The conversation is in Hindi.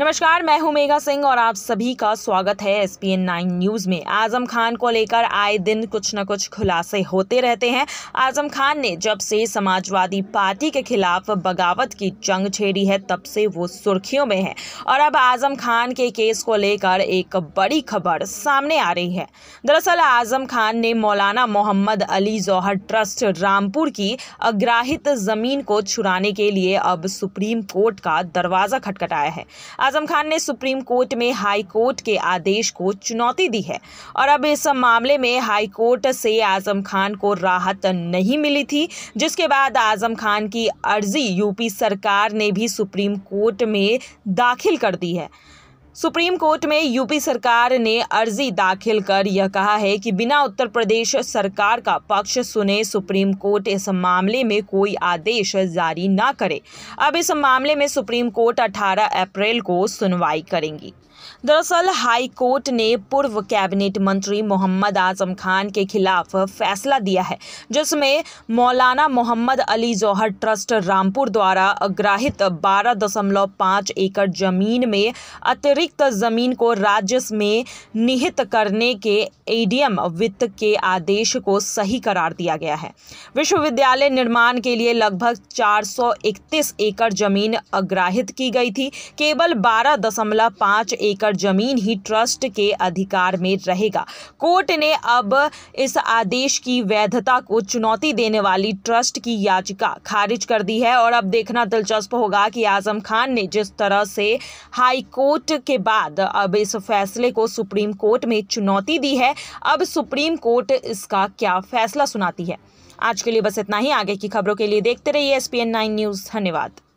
नमस्कार मैं हूं मेघा सिंह और आप सभी का स्वागत है S P N nine news में आजम खान को लेकर आए दिन कुछ न कुछ खुलासे होते रहते हैं आजम खान ने जब से समाजवादी पार्टी के खिलाफ बगावत की जंग छेड़ी है तब से वो सुर्खियों में है और अब आजम खान के केस को लेकर एक बड़ी खबर सामने आ रही है दरअसल आजम खान ने मौलाना मोहम्मद अली जौहर ट्रस्ट रामपुर की अग्राहित ज़मीन को छुड़ाने के लिए अब सुप्रीम कोर्ट का दरवाज़ा खटखटाया है आजम खान ने सुप्रीम कोर्ट में हाई कोर्ट के आदेश को चुनौती दी है और अब इस मामले में हाई कोर्ट से आजम खान को राहत नहीं मिली थी जिसके बाद आजम खान की अर्जी यूपी सरकार ने भी सुप्रीम कोर्ट में दाखिल कर दी है सुप्रीम कोर्ट में यूपी सरकार ने अर्जी दाखिल कर यह कहा है कि बिना उत्तर प्रदेश सरकार का पक्ष सुने सुप्रीम कोर्ट इस मामले में कोई आदेश जारी ना करे अब इस मामले में सुप्रीम कोर्ट 18 अप्रैल को सुनवाई करेंगी दरअसल हाई कोर्ट ने पूर्व कैबिनेट मंत्री मोहम्मद आजम खान के खिलाफ फैसला दिया है जिसमें मौलाना मोहम्मद अली जौहर ट्रस्ट रामपुर द्वारा अग्राहित 12.5 एकड़ जमीन में अतिरिक्त अतिरिक्त जमीन को राजस्व में निहित करने के एडीएम वित्त के आदेश को सही करार दिया गया है विश्वविद्यालय निर्माण के लिए लगभग 431 एकड़ जमीन अग्राहित की गई थी केवल 12.5 एकड़ जमीन ही ट्रस्ट के अधिकार में रहेगा कोर्ट ने अब इस आदेश की वैधता को चुनौती देने वाली ट्रस्ट की याचिका खारिज कर दी है और अब देखना दिलचस्प होगा कि आजम खान ने जिस तरह से हाईकोर्ट के बाद अब इस फैसले को सुप्रीम कोर्ट में चुनौती दी है अब सुप्रीम कोर्ट इसका क्या फैसला सुनाती है आज के लिए बस इतना ही आगे की खबरों के लिए देखते रहिए एस पी न्यूज़ धन्यवाद